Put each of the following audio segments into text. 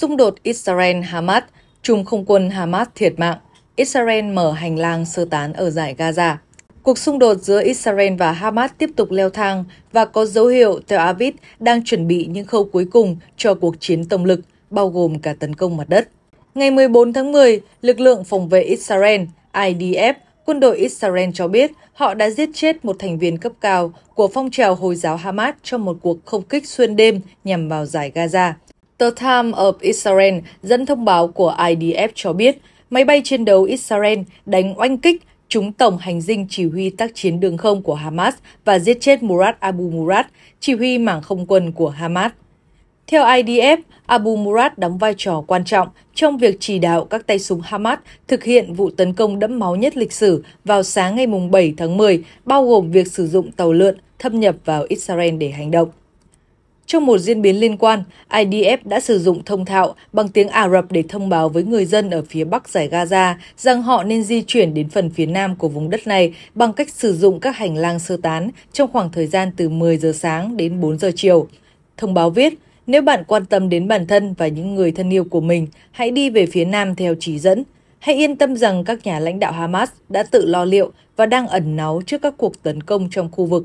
Xung đột Israel-Hamas, trùm không quân Hamas thiệt mạng, Israel mở hành lang sơ tán ở giải Gaza. Cuộc xung đột giữa Israel và Hamas tiếp tục leo thang và có dấu hiệu Tel Aviv đang chuẩn bị những khâu cuối cùng cho cuộc chiến tổng lực, bao gồm cả tấn công mặt đất. Ngày 14 tháng 10, lực lượng phòng vệ Israel, IDF, quân đội Israel cho biết họ đã giết chết một thành viên cấp cao của phong trào Hồi giáo Hamas trong một cuộc không kích xuyên đêm nhằm vào giải Gaza. Tờ Time of Israel dẫn thông báo của IDF cho biết, máy bay chiến đấu Israel đánh oanh kích trúng tổng hành dinh chỉ huy tác chiến đường không của Hamas và giết chết Murad Abu Murad, chỉ huy mảng không quân của Hamas. Theo IDF, Abu Murad đóng vai trò quan trọng trong việc chỉ đạo các tay súng Hamas thực hiện vụ tấn công đẫm máu nhất lịch sử vào sáng ngày 7 tháng 10, bao gồm việc sử dụng tàu lượn thâm nhập vào Israel để hành động. Trong một diễn biến liên quan, IDF đã sử dụng thông thạo bằng tiếng Ả Rập để thông báo với người dân ở phía bắc giải Gaza rằng họ nên di chuyển đến phần phía nam của vùng đất này bằng cách sử dụng các hành lang sơ tán trong khoảng thời gian từ 10 giờ sáng đến 4 giờ chiều. Thông báo viết, nếu bạn quan tâm đến bản thân và những người thân yêu của mình, hãy đi về phía nam theo chỉ dẫn. Hãy yên tâm rằng các nhà lãnh đạo Hamas đã tự lo liệu và đang ẩn náu trước các cuộc tấn công trong khu vực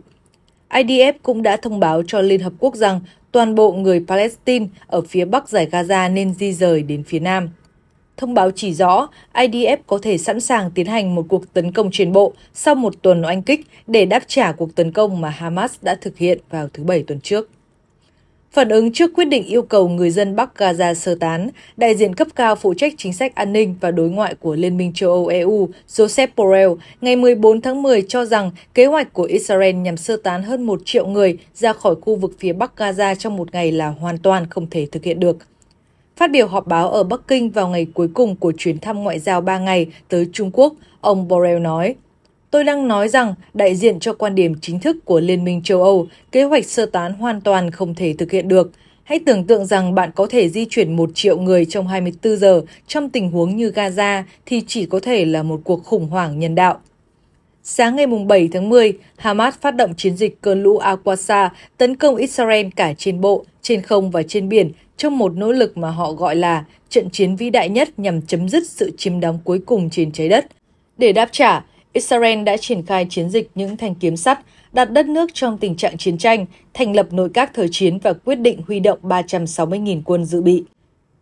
IDF cũng đã thông báo cho Liên Hợp Quốc rằng toàn bộ người Palestine ở phía bắc giải Gaza nên di rời đến phía nam. Thông báo chỉ rõ IDF có thể sẵn sàng tiến hành một cuộc tấn công trên bộ sau một tuần oanh kích để đáp trả cuộc tấn công mà Hamas đã thực hiện vào thứ Bảy tuần trước. Phản ứng trước quyết định yêu cầu người dân Bắc Gaza sơ tán, đại diện cấp cao phụ trách chính sách an ninh và đối ngoại của Liên minh châu Âu EU Joseph Borrell ngày 14 tháng 10 cho rằng kế hoạch của Israel nhằm sơ tán hơn một triệu người ra khỏi khu vực phía Bắc Gaza trong một ngày là hoàn toàn không thể thực hiện được. Phát biểu họp báo ở Bắc Kinh vào ngày cuối cùng của chuyến thăm ngoại giao 3 ngày tới Trung Quốc, ông Borrell nói – Tôi đang nói rằng đại diện cho quan điểm chính thức của Liên minh châu Âu, kế hoạch sơ tán hoàn toàn không thể thực hiện được. Hãy tưởng tượng rằng bạn có thể di chuyển một triệu người trong 24 giờ trong tình huống như Gaza thì chỉ có thể là một cuộc khủng hoảng nhân đạo. Sáng ngày 7 tháng 10, Hamas phát động chiến dịch cơn lũ al tấn công Israel cả trên bộ, trên không và trên biển trong một nỗ lực mà họ gọi là trận chiến vĩ đại nhất nhằm chấm dứt sự chiếm đóng cuối cùng trên trái đất. Để đáp trả, Israel đã triển khai chiến dịch những thanh kiếm sắt, đặt đất nước trong tình trạng chiến tranh, thành lập nội các thời chiến và quyết định huy động 360.000 quân dự bị.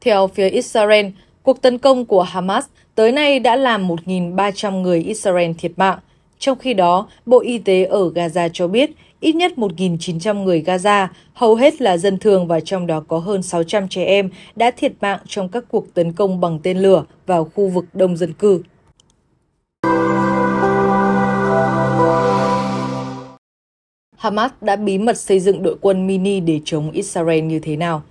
Theo phía Israel, cuộc tấn công của Hamas tới nay đã làm 1.300 người Israel thiệt mạng. Trong khi đó, Bộ Y tế ở Gaza cho biết ít nhất 1.900 người Gaza, hầu hết là dân thường và trong đó có hơn 600 trẻ em, đã thiệt mạng trong các cuộc tấn công bằng tên lửa vào khu vực đông dân cư. Hamas đã bí mật xây dựng đội quân mini để chống Israel như thế nào.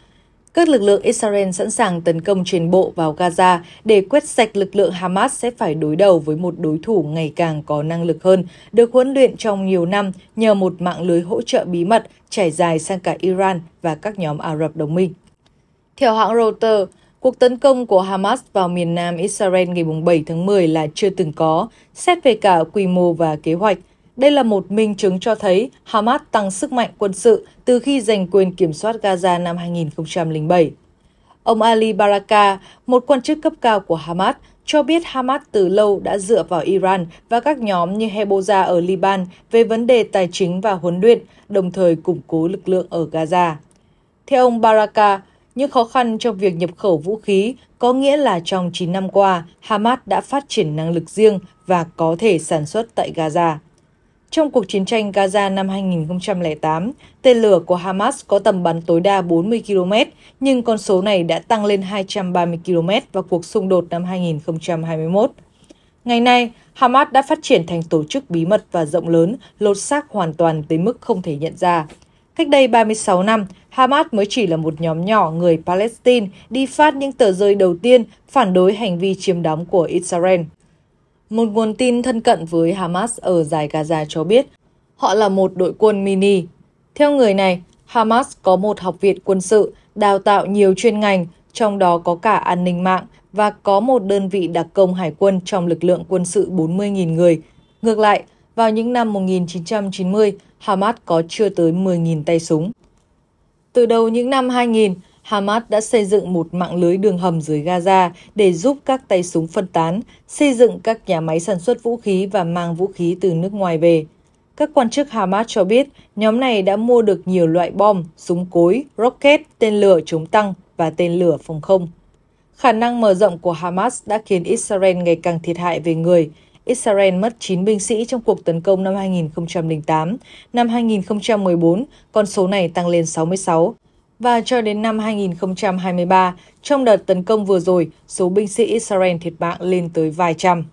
Các lực lượng Israel sẵn sàng tấn công trên bộ vào Gaza để quét sạch lực lượng Hamas sẽ phải đối đầu với một đối thủ ngày càng có năng lực hơn, được huấn luyện trong nhiều năm nhờ một mạng lưới hỗ trợ bí mật trải dài sang cả Iran và các nhóm Ả Rập đồng minh. Theo hãng Reuters, cuộc tấn công của Hamas vào miền nam Israel ngày 7 tháng 10 là chưa từng có, xét về cả quy mô và kế hoạch. Đây là một minh chứng cho thấy Hamas tăng sức mạnh quân sự từ khi giành quyền kiểm soát Gaza năm 2007. Ông Ali Baraka, một quan chức cấp cao của Hamas, cho biết Hamas từ lâu đã dựa vào Iran và các nhóm như Hezbollah ở Liban về vấn đề tài chính và huấn luyện, đồng thời củng cố lực lượng ở Gaza. Theo ông Baraka, những khó khăn trong việc nhập khẩu vũ khí có nghĩa là trong 9 năm qua, Hamas đã phát triển năng lực riêng và có thể sản xuất tại Gaza. Trong cuộc chiến tranh Gaza năm 2008, tên lửa của Hamas có tầm bắn tối đa 40 km, nhưng con số này đã tăng lên 230 km vào cuộc xung đột năm 2021. Ngày nay, Hamas đã phát triển thành tổ chức bí mật và rộng lớn, lột xác hoàn toàn tới mức không thể nhận ra. Cách đây 36 năm, Hamas mới chỉ là một nhóm nhỏ người Palestine đi phát những tờ rơi đầu tiên phản đối hành vi chiếm đóng của Israel. Một nguồn tin thân cận với Hamas ở giải Gaza cho biết họ là một đội quân mini. Theo người này, Hamas có một học viện quân sự đào tạo nhiều chuyên ngành, trong đó có cả an ninh mạng và có một đơn vị đặc công hải quân trong lực lượng quân sự 40.000 người. Ngược lại, vào những năm 1990, Hamas có chưa tới 10.000 tay súng. Từ đầu những năm 2000, Hamas đã xây dựng một mạng lưới đường hầm dưới Gaza để giúp các tay súng phân tán, xây dựng các nhà máy sản xuất vũ khí và mang vũ khí từ nước ngoài về. Các quan chức Hamas cho biết nhóm này đã mua được nhiều loại bom, súng cối, rocket, tên lửa chống tăng và tên lửa phòng không. Khả năng mở rộng của Hamas đã khiến Israel ngày càng thiệt hại về người. Israel mất 9 binh sĩ trong cuộc tấn công năm 2008. Năm 2014, con số này tăng lên 66 và cho đến năm 2023, trong đợt tấn công vừa rồi, số binh sĩ Israel thiệt mạng lên tới vài trăm.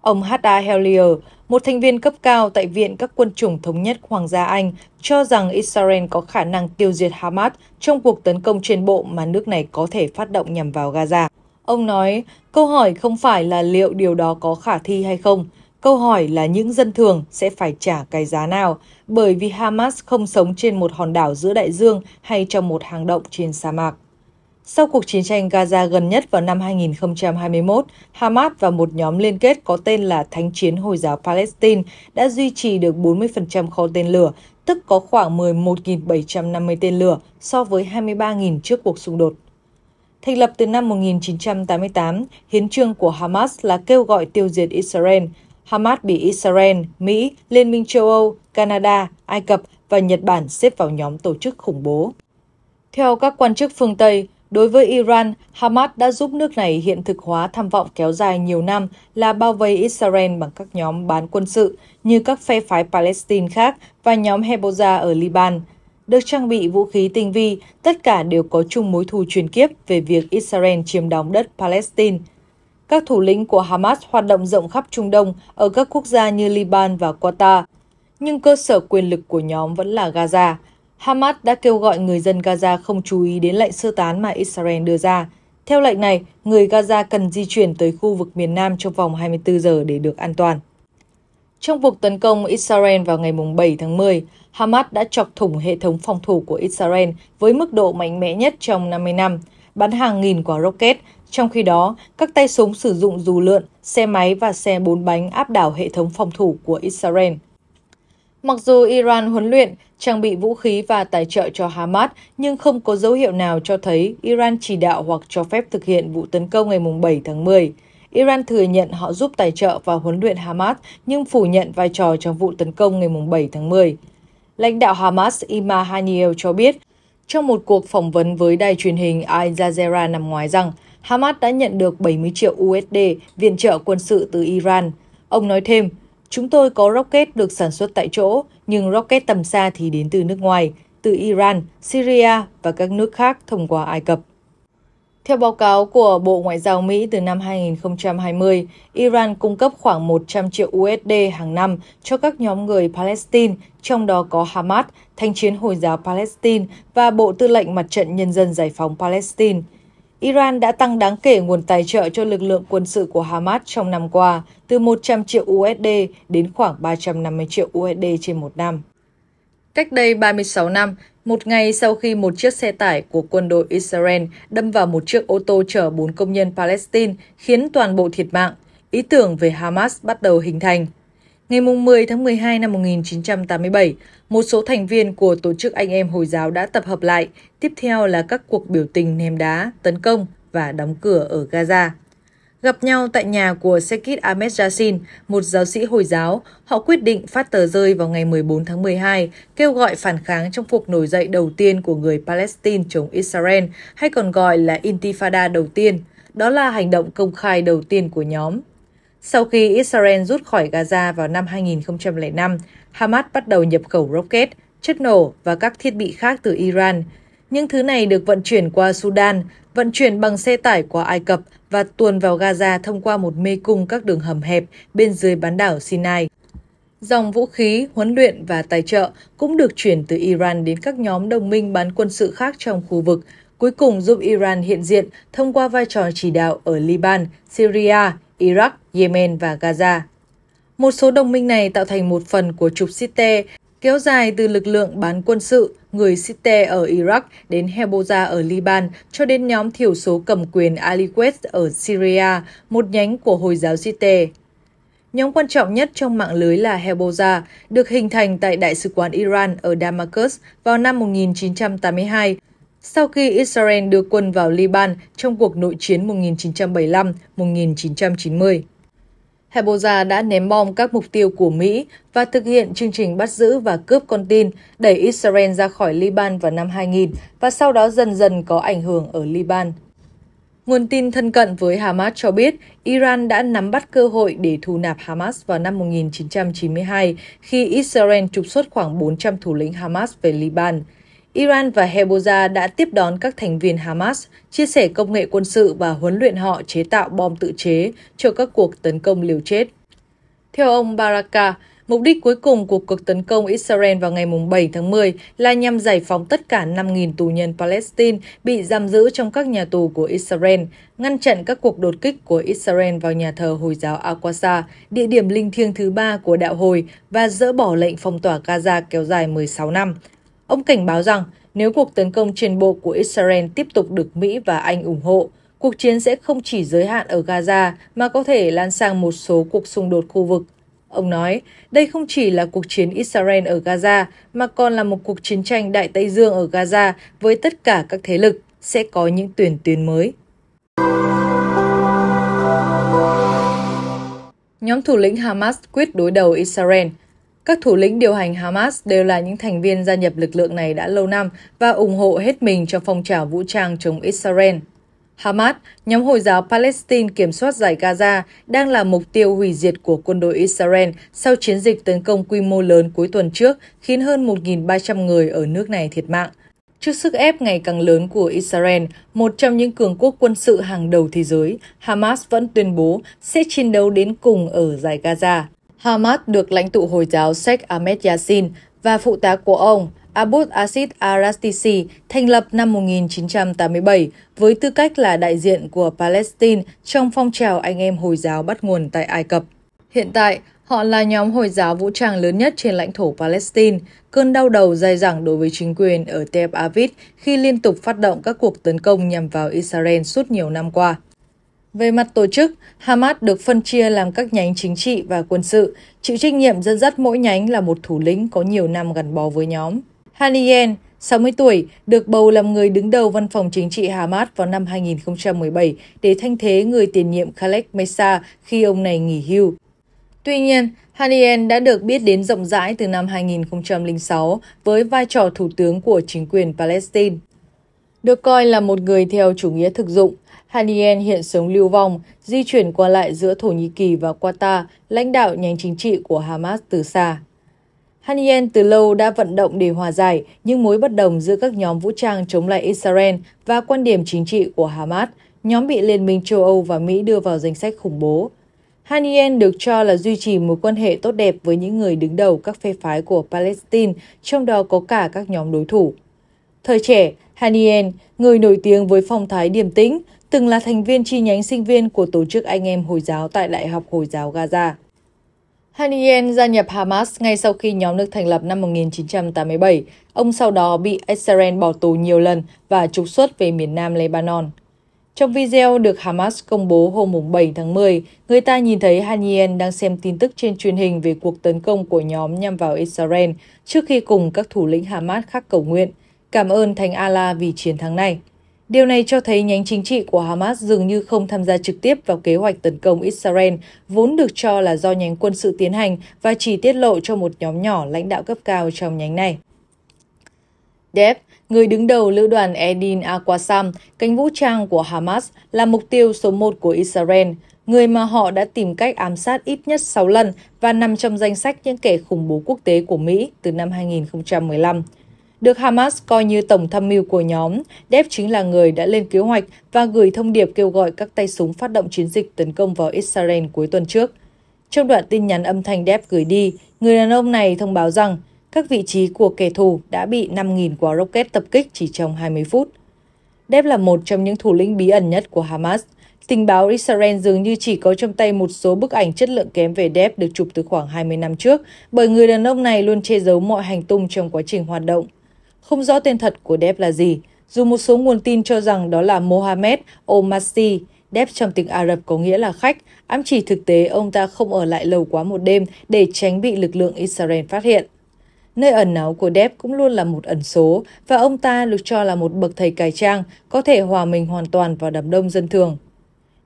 Ông H.A. Hellier, một thành viên cấp cao tại Viện các quân chủng thống nhất Hoàng gia Anh, cho rằng Israel có khả năng tiêu diệt Hamas trong cuộc tấn công trên bộ mà nước này có thể phát động nhằm vào Gaza. Ông nói, câu hỏi không phải là liệu điều đó có khả thi hay không, Câu hỏi là những dân thường sẽ phải trả cái giá nào bởi vì Hamas không sống trên một hòn đảo giữa đại dương hay trong một hang động trên sa mạc. Sau cuộc chiến tranh Gaza gần nhất vào năm 2021, Hamas và một nhóm liên kết có tên là Thánh chiến Hồi giáo Palestine đã duy trì được 40% kho tên lửa, tức có khoảng 11.750 tên lửa so với 23.000 trước cuộc xung đột. Thành lập từ năm 1988, hiến trương của Hamas là kêu gọi tiêu diệt Israel – Hamas bị Israel, Mỹ, Liên minh châu Âu, Canada, Ai Cập và Nhật Bản xếp vào nhóm tổ chức khủng bố. Theo các quan chức phương Tây, đối với Iran, Hamas đã giúp nước này hiện thực hóa tham vọng kéo dài nhiều năm là bao vây Israel bằng các nhóm bán quân sự như các phe phái Palestine khác và nhóm Hezbollah ở Liban. Được trang bị vũ khí tinh vi, tất cả đều có chung mối thù truyền kiếp về việc Israel chiếm đóng đất Palestine – các thủ lĩnh của Hamas hoạt động rộng khắp Trung Đông ở các quốc gia như Liban và Qatar, nhưng cơ sở quyền lực của nhóm vẫn là Gaza. Hamas đã kêu gọi người dân Gaza không chú ý đến lệnh sơ tán mà Israel đưa ra. Theo lệnh này, người Gaza cần di chuyển tới khu vực miền Nam trong vòng 24 giờ để được an toàn. Trong cuộc tấn công Israel vào ngày 7 tháng 10, Hamas đã chọc thủng hệ thống phòng thủ của Israel với mức độ mạnh mẽ nhất trong 50 năm, bắn hàng nghìn quả rocket, trong khi đó, các tay súng sử dụng dù lượn, xe máy và xe bốn bánh áp đảo hệ thống phòng thủ của Israel. Mặc dù Iran huấn luyện, trang bị vũ khí và tài trợ cho Hamas, nhưng không có dấu hiệu nào cho thấy Iran chỉ đạo hoặc cho phép thực hiện vụ tấn công ngày 7 tháng 10. Iran thừa nhận họ giúp tài trợ và huấn luyện Hamas, nhưng phủ nhận vai trò trong vụ tấn công ngày 7 tháng 10. Lãnh đạo Hamas Ima Haniel cho biết trong một cuộc phỏng vấn với đài truyền hình Al Jazeera năm ngoái rằng Hamas đã nhận được 70 triệu USD viện trợ quân sự từ Iran. Ông nói thêm, chúng tôi có rocket được sản xuất tại chỗ, nhưng rocket tầm xa thì đến từ nước ngoài, từ Iran, Syria và các nước khác thông qua Ai Cập. Theo báo cáo của Bộ Ngoại giao Mỹ từ năm 2020, Iran cung cấp khoảng 100 triệu USD hàng năm cho các nhóm người Palestine, trong đó có Hamas, Thanh chiến Hồi giáo Palestine và Bộ Tư lệnh Mặt trận Nhân dân Giải phóng Palestine – Iran đã tăng đáng kể nguồn tài trợ cho lực lượng quân sự của Hamas trong năm qua, từ 100 triệu USD đến khoảng 350 triệu USD trên một năm. Cách đây 36 năm, một ngày sau khi một chiếc xe tải của quân đội Israel đâm vào một chiếc ô tô chở 4 công nhân Palestine khiến toàn bộ thiệt mạng, ý tưởng về Hamas bắt đầu hình thành – Ngày 10 tháng 12 năm 1987, một số thành viên của Tổ chức Anh em Hồi giáo đã tập hợp lại, tiếp theo là các cuộc biểu tình ném đá, tấn công và đóng cửa ở Gaza. Gặp nhau tại nhà của Sekit Ahmed Yassin, một giáo sĩ Hồi giáo, họ quyết định phát tờ rơi vào ngày 14 tháng 12, kêu gọi phản kháng trong cuộc nổi dậy đầu tiên của người Palestine chống Israel, hay còn gọi là Intifada đầu tiên. Đó là hành động công khai đầu tiên của nhóm. Sau khi Israel rút khỏi Gaza vào năm 2005, Hamas bắt đầu nhập khẩu rocket, chất nổ và các thiết bị khác từ Iran. Những thứ này được vận chuyển qua Sudan, vận chuyển bằng xe tải qua Ai Cập và tuồn vào Gaza thông qua một mê cung các đường hầm hẹp bên dưới bán đảo Sinai. Dòng vũ khí, huấn luyện và tài trợ cũng được chuyển từ Iran đến các nhóm đồng minh bán quân sự khác trong khu vực, cuối cùng giúp Iran hiện diện thông qua vai trò chỉ đạo ở Liban, Syria, Iraq, Yemen và Gaza. Một số đồng minh này tạo thành một phần của trục Site, kéo dài từ lực lượng bán quân sự, người Site ở Iraq đến Hezbollah ở Liban cho đến nhóm thiểu số cầm quyền Ali ở Syria, một nhánh của Hồi giáo Site. Nhóm quan trọng nhất trong mạng lưới là Hezbollah, được hình thành tại Đại sứ quán Iran ở Damascus vào năm 1982 sau khi Israel đưa quân vào Liban trong cuộc nội chiến 1975-1990. Hezbollah đã ném bom các mục tiêu của Mỹ và thực hiện chương trình bắt giữ và cướp con tin, đẩy Israel ra khỏi Liban vào năm 2000 và sau đó dần dần có ảnh hưởng ở Liban. Nguồn tin thân cận với Hamas cho biết Iran đã nắm bắt cơ hội để thu nạp Hamas vào năm 1992 khi Israel trục xuất khoảng 400 thủ lĩnh Hamas về Liban. Iran và Hezbollah đã tiếp đón các thành viên Hamas, chia sẻ công nghệ quân sự và huấn luyện họ chế tạo bom tự chế cho các cuộc tấn công liều chết. Theo ông Baraka, mục đích cuối cùng của cuộc tấn công Israel vào ngày 7 tháng 10 là nhằm giải phóng tất cả 5.000 tù nhân Palestine bị giam giữ trong các nhà tù của Israel, ngăn chặn các cuộc đột kích của Israel vào nhà thờ Hồi giáo Al-Aqsa, địa điểm linh thiêng thứ ba của đạo Hồi, và dỡ bỏ lệnh phong tỏa Gaza kéo dài 16 năm, Ông cảnh báo rằng nếu cuộc tấn công trên bộ của Israel tiếp tục được Mỹ và Anh ủng hộ, cuộc chiến sẽ không chỉ giới hạn ở Gaza mà có thể lan sang một số cuộc xung đột khu vực. Ông nói, đây không chỉ là cuộc chiến Israel ở Gaza mà còn là một cuộc chiến tranh Đại Tây Dương ở Gaza với tất cả các thế lực sẽ có những tuyển tuyến mới. Nhóm thủ lĩnh Hamas quyết đối đầu Israel các thủ lĩnh điều hành Hamas đều là những thành viên gia nhập lực lượng này đã lâu năm và ủng hộ hết mình cho phong trào vũ trang chống Israel. Hamas, nhóm Hồi giáo Palestine kiểm soát giải Gaza, đang là mục tiêu hủy diệt của quân đội Israel sau chiến dịch tấn công quy mô lớn cuối tuần trước, khiến hơn 1.300 người ở nước này thiệt mạng. Trước sức ép ngày càng lớn của Israel, một trong những cường quốc quân sự hàng đầu thế giới, Hamas vẫn tuyên bố sẽ chiến đấu đến cùng ở giải Gaza. Hamas được lãnh tụ Hồi giáo Sheikh Ahmed Yassin và phụ tá của ông Abu Asid Arastisi thành lập năm 1987 với tư cách là đại diện của Palestine trong phong trào anh em Hồi giáo bắt nguồn tại Ai Cập. Hiện tại, họ là nhóm Hồi giáo vũ trang lớn nhất trên lãnh thổ Palestine, cơn đau đầu dài dẳng đối với chính quyền ở Tel Aviv khi liên tục phát động các cuộc tấn công nhằm vào Israel suốt nhiều năm qua. Về mặt tổ chức, Hamas được phân chia làm các nhánh chính trị và quân sự, chịu trách nhiệm dẫn dắt mỗi nhánh là một thủ lĩnh có nhiều năm gắn bó với nhóm. Haniyen, 60 tuổi, được bầu làm người đứng đầu văn phòng chính trị Hamas vào năm 2017 để thanh thế người tiền nhiệm Khaled Mesa khi ông này nghỉ hưu. Tuy nhiên, Hanien đã được biết đến rộng rãi từ năm 2006 với vai trò thủ tướng của chính quyền Palestine. Được coi là một người theo chủ nghĩa thực dụng, Haniyeh hiện sống lưu vong, di chuyển qua lại giữa Thổ Nhĩ Kỳ và Qatar, lãnh đạo nhánh chính trị của Hamas từ xa. Haniyeh từ lâu đã vận động để hòa giải, những mối bất đồng giữa các nhóm vũ trang chống lại Israel và quan điểm chính trị của Hamas, nhóm bị Liên minh châu Âu và Mỹ đưa vào danh sách khủng bố. Haniyeh được cho là duy trì mối quan hệ tốt đẹp với những người đứng đầu các phe phái của Palestine, trong đó có cả các nhóm đối thủ. Thời trẻ, Haniyeh người nổi tiếng với phong thái điềm tĩnh, từng là thành viên chi nhánh sinh viên của tổ chức Anh em Hồi giáo tại Đại học Hồi giáo Gaza. Haniyeh gia nhập Hamas ngay sau khi nhóm được thành lập năm 1987. Ông sau đó bị Israel bỏ tù nhiều lần và trục xuất về miền nam Lebanon. Trong video được Hamas công bố hôm 7 tháng 10, người ta nhìn thấy Haniyeh đang xem tin tức trên truyền hình về cuộc tấn công của nhóm nhằm vào Israel trước khi cùng các thủ lĩnh Hamas khác cầu nguyện. Cảm ơn Thánh Allah vì chiến thắng này. Điều này cho thấy nhánh chính trị của Hamas dường như không tham gia trực tiếp vào kế hoạch tấn công Israel, vốn được cho là do nhánh quân sự tiến hành và chỉ tiết lộ cho một nhóm nhỏ lãnh đạo cấp cao trong nhánh này. Deb, người đứng đầu lữ đoàn Edin Aquasam, cánh vũ trang của Hamas, là mục tiêu số một của Israel, người mà họ đã tìm cách ám sát ít nhất 6 lần và nằm trong danh sách những kẻ khủng bố quốc tế của Mỹ từ năm 2015 được Hamas coi như tổng tham mưu của nhóm, Deb chính là người đã lên kế hoạch và gửi thông điệp kêu gọi các tay súng phát động chiến dịch tấn công vào Israel cuối tuần trước. Trong đoạn tin nhắn âm thanh Deb gửi đi, người đàn ông này thông báo rằng các vị trí của kẻ thù đã bị 5.000 quả rocket tập kích chỉ trong 20 phút. Deb là một trong những thủ lĩnh bí ẩn nhất của Hamas. Tình báo Israel dường như chỉ có trong tay một số bức ảnh chất lượng kém về Deb được chụp từ khoảng 20 năm trước, bởi người đàn ông này luôn che giấu mọi hành tung trong quá trình hoạt động. Không rõ tên thật của Depp là gì, dù một số nguồn tin cho rằng đó là Mohamed Omasi, Depp trong tiếng Ả Rập có nghĩa là khách, ám chỉ thực tế ông ta không ở lại lâu quá một đêm để tránh bị lực lượng Israel phát hiện. Nơi ẩn náu của Depp cũng luôn là một ẩn số và ông ta được cho là một bậc thầy cải trang, có thể hòa mình hoàn toàn vào đám đông dân thường.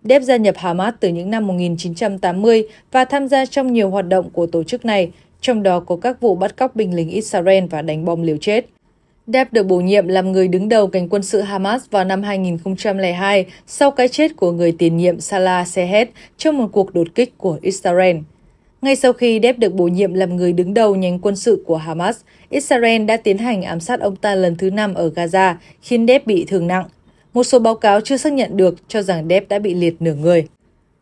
Depp gia nhập Hamas từ những năm 1980 và tham gia trong nhiều hoạt động của tổ chức này, trong đó có các vụ bắt cóc binh lính Israel và đánh bom liều chết. Depp được bổ nhiệm làm người đứng đầu cánh quân sự Hamas vào năm 2002 sau cái chết của người tiền nhiệm Salah Sehed trong một cuộc đột kích của Israel. Ngay sau khi Depp được bổ nhiệm làm người đứng đầu nhánh quân sự của Hamas, Israel đã tiến hành ám sát ông ta lần thứ năm ở Gaza, khiến Depp bị thương nặng. Một số báo cáo chưa xác nhận được cho rằng Depp đã bị liệt nửa người.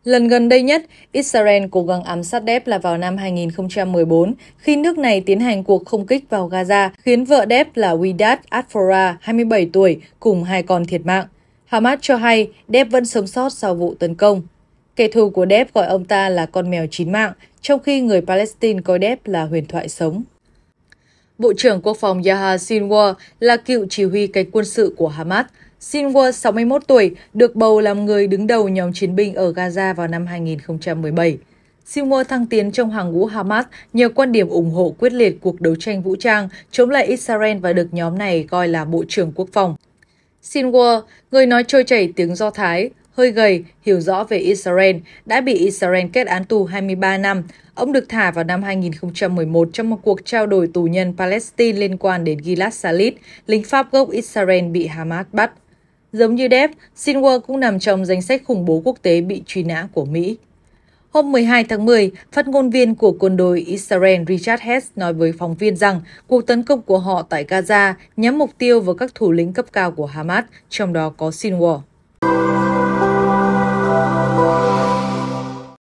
Lần gần đây nhất, Israel cố gắng ám sát Deb là vào năm 2014, khi nước này tiến hành cuộc không kích vào Gaza, khiến vợ Deb là Widat Atfora, 27 tuổi, cùng hai con thiệt mạng. Hamas cho hay Deb vẫn sống sót sau vụ tấn công. Kẻ thù của Deb gọi ông ta là con mèo chín mạng, trong khi người Palestine coi Deb là huyền thoại sống. Bộ trưởng Quốc phòng Yahya Sinwar là cựu chỉ huy cánh quân sự của Hamas, Sinwar, 61 tuổi, được bầu làm người đứng đầu nhóm chiến binh ở Gaza vào năm 2017. Sinwar thăng tiến trong hàng ngũ Hamas nhờ quan điểm ủng hộ quyết liệt cuộc đấu tranh vũ trang chống lại Israel và được nhóm này coi là Bộ trưởng Quốc phòng. Sinwar, người nói trôi chảy tiếng Do Thái, hơi gầy, hiểu rõ về Israel, đã bị Israel kết án tù 23 năm. Ông được thả vào năm 2011 trong một cuộc trao đổi tù nhân Palestine liên quan đến Gilad Shalit, lính Pháp gốc Israel bị Hamas bắt. Giống như Depp, Sinwar cũng nằm trong danh sách khủng bố quốc tế bị truy nã của Mỹ. Hôm 12 tháng 10, phát ngôn viên của quân đội Israel Richard Hess nói với phóng viên rằng cuộc tấn công của họ tại Gaza nhắm mục tiêu vào các thủ lĩnh cấp cao của Hamas, trong đó có Sinwar.